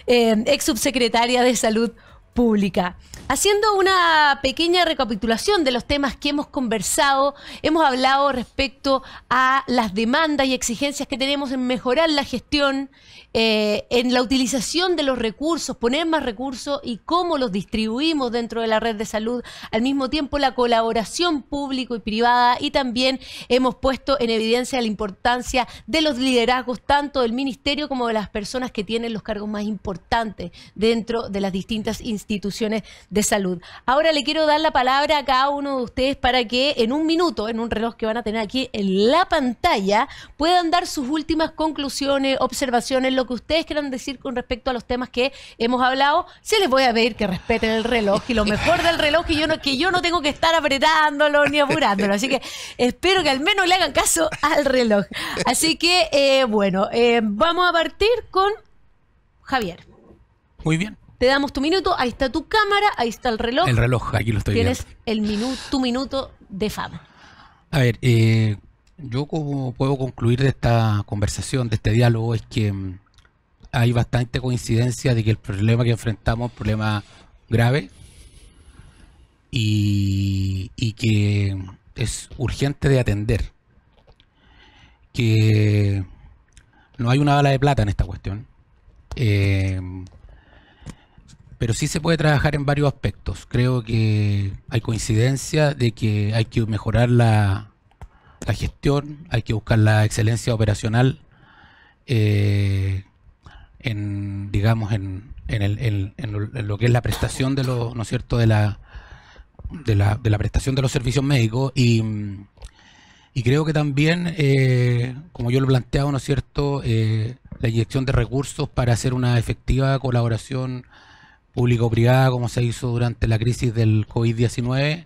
eh, ex subsecretaria de Salud Pública. Haciendo una pequeña recapitulación de los temas que hemos conversado, hemos hablado respecto a las demandas y exigencias que tenemos en mejorar la gestión, eh, en la utilización de los recursos, poner más recursos y cómo los distribuimos dentro de la red de salud, al mismo tiempo la colaboración público y privada y también hemos puesto en evidencia la importancia de los liderazgos tanto del ministerio como de las personas que tienen los cargos más importantes dentro de las distintas instituciones. De de Salud. Ahora le quiero dar la palabra a cada uno de ustedes para que en un minuto, en un reloj que van a tener aquí en la pantalla, puedan dar sus últimas conclusiones, observaciones, lo que ustedes quieran decir con respecto a los temas que hemos hablado. Se les voy a pedir que respeten el reloj y lo mejor del reloj que yo no, que yo no tengo que estar apretándolo ni apurándolo. Así que espero que al menos le hagan caso al reloj. Así que, eh, bueno, eh, vamos a partir con Javier. Muy bien. Te damos tu minuto, ahí está tu cámara, ahí está el reloj. El reloj, aquí lo estoy Tienes viendo. el minuto, tu minuto de fama. A ver, eh, yo como puedo concluir de esta conversación, de este diálogo, es que mm, hay bastante coincidencia de que el problema que enfrentamos es un problema grave y, que es urgente de atender. Que no hay una bala de plata en esta cuestión. Eh, pero sí se puede trabajar en varios aspectos. Creo que hay coincidencia de que hay que mejorar la, gestión, hay que buscar la excelencia operacional eh, en, digamos, en, en, lo que es la prestación de los, ¿no es cierto?, de la, de la, de la prestación de los servicios médicos y, y creo que también, eh, como yo lo planteaba, ¿no es cierto?, eh, la inyección de recursos para hacer una efectiva colaboración público-privada, como se hizo durante la crisis del COVID-19,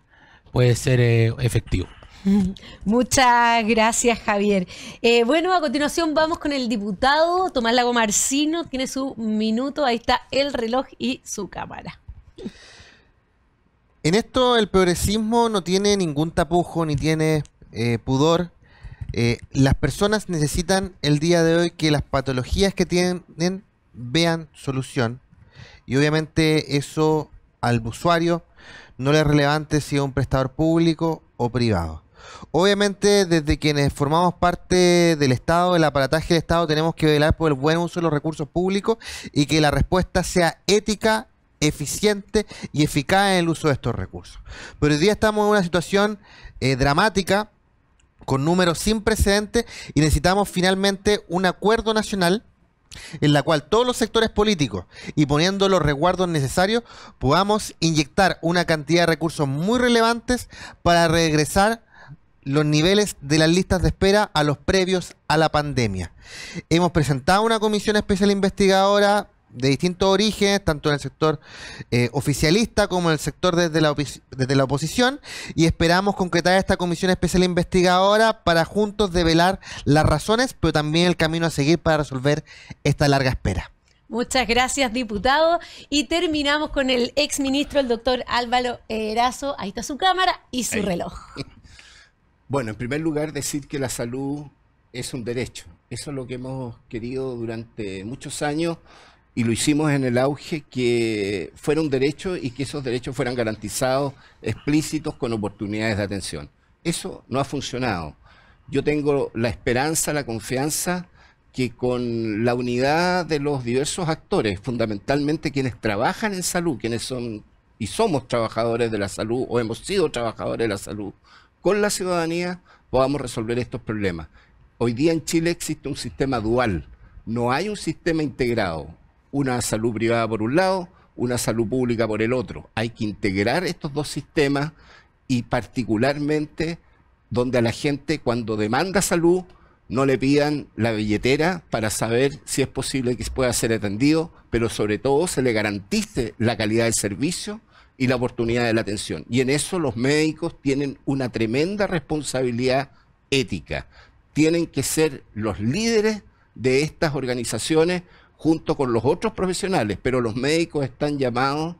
puede ser eh, efectivo. Muchas gracias, Javier. Eh, bueno, a continuación vamos con el diputado Tomás Lago Marcino. Tiene su minuto, ahí está el reloj y su cámara. En esto el progresismo no tiene ningún tapujo ni tiene eh, pudor. las personas necesitan el día de hoy que las patologías que tienen vean solución. Y obviamente eso al usuario no le es relevante si es un prestador público o privado. Obviamente, desde quienes formamos parte del Estado, del aparataje del Estado, tenemos que velar por el buen uso de los recursos públicos y que la respuesta sea ética, eficiente y eficaz en el uso de estos recursos. Pero hoy día estamos en una situación eh, dramática, con números sin precedentes, y necesitamos finalmente un acuerdo nacional en la cual todos los sectores políticos y poniendo los resguardos necesarios podamos inyectar una cantidad de recursos muy relevantes para regresar los niveles de las listas de espera a los previos a la pandemia. Hemos presentado una comisión especial investigadora de distintos orígenes, tanto en el sector eh, oficialista como en el sector desde la, desde la oposición, y esperamos concretar esta comisión especial investigadora para juntos develar las razones, pero también el camino a seguir para resolver esta larga espera. Muchas gracias, diputado. Y terminamos con el exministro, el doctor Álvaro Erazo. Ahí está su cámara y su reloj. Bueno, en primer lugar, decir que la salud es un derecho. Eso es lo que hemos querido durante muchos años y lo hicimos en el auge que fuera un derecho y que esos derechos fueran garantizados, explícitos, con oportunidades de atención. Eso no ha funcionado. Yo tengo la esperanza, la confianza que con la unidad de los diversos actores, fundamentalmente quienes trabajan en salud, quienes son y somos trabajadores de la salud o hemos sido trabajadores de la salud, con la ciudadanía podamos resolver estos problemas. Hoy día en Chile existe un sistema dual, no hay un sistema integrado una salud privada por un lado, una salud pública por el otro. Hay que integrar estos dos sistemas y particularmente donde a la gente cuando demanda salud no le pidan la billetera para saber si es posible que pueda ser atendido, pero sobre todo se le garantice la calidad del servicio y la oportunidad de la atención. Y en eso los médicos tienen una tremenda responsabilidad ética. Tienen que ser los líderes de estas organizaciones junto con los otros profesionales, pero los médicos están llamados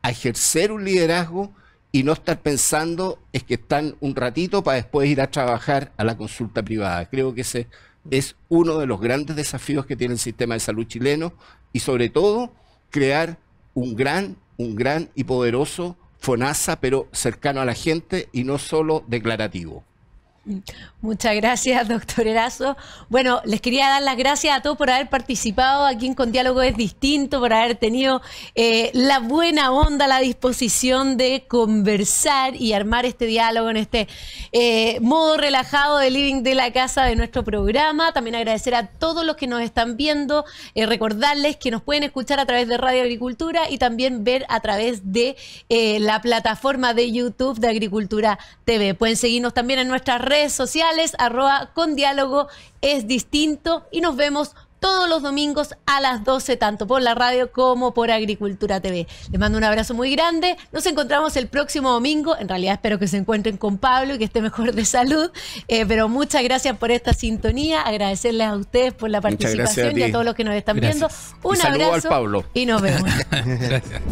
a ejercer un liderazgo y no estar pensando es que están un ratito para después ir a trabajar a la consulta privada. Creo que ese es uno de los grandes desafíos que tiene el sistema de salud chileno y sobre todo crear un gran, un gran y poderoso FONASA, pero cercano a la gente y no solo declarativo. Muchas gracias, doctor Erazo. Bueno, les quería dar las gracias a todos por haber participado aquí en Con Diálogo es Distinto, por haber tenido eh, la buena onda, la disposición de conversar y armar este diálogo en este eh, modo relajado de living de la casa de nuestro programa. También agradecer a todos los que nos están viendo, eh, recordarles que nos pueden escuchar a través de Radio Agricultura y también ver a través de la plataforma de YouTube de Agricultura TV. Pueden seguirnos también en nuestras redes redes sociales, arroba con diálogo es distinto y nos vemos todos los domingos a las 12, tanto por la radio como por Agricultura TV. Les mando un abrazo muy grande. Nos encontramos el próximo domingo. En realidad espero que se encuentren con Pablo y que esté mejor de salud. Eh, pero muchas gracias por esta sintonía. Agradecerles a ustedes por la participación y a todos los que nos están viendo. Un abrazo. Al Pablo. Y nos vemos. gracias.